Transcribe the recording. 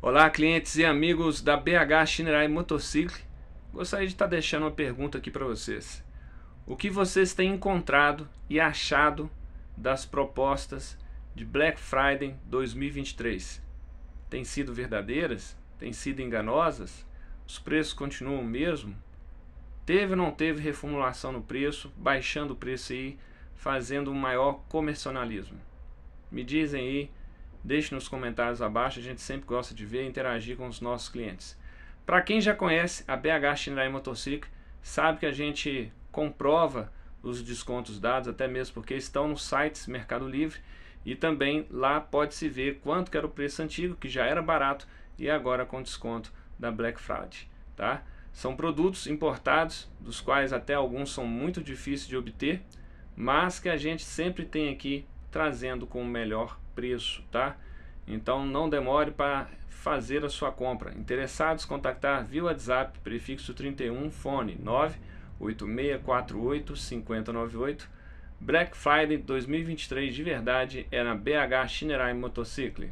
Olá, clientes e amigos da BH Shinerai Motorcycle. Gostaria de estar deixando uma pergunta aqui para vocês. O que vocês têm encontrado e achado das propostas de Black Friday 2023? Têm sido verdadeiras? Têm sido enganosas? Os preços continuam o mesmo? Teve ou não teve reformulação no preço, baixando o preço aí, fazendo um maior comercialismo? Me dizem aí Deixe nos comentários abaixo, a gente sempre gosta de ver e interagir com os nossos clientes. Para quem já conhece a BH Shinrai Motocicle, sabe que a gente comprova os descontos dados, até mesmo porque estão nos sites Mercado Livre e também lá pode-se ver quanto era o preço antigo, que já era barato e agora com desconto da Black Friday, tá? São produtos importados, dos quais até alguns são muito difíceis de obter, mas que a gente sempre tem aqui trazendo com o melhor preço, tá? Então não demore para fazer a sua compra. Interessados, contactar via WhatsApp, prefixo 31, fone 98648 5098. Black Friday 2023 de verdade é na BH Shinerai Motocicle.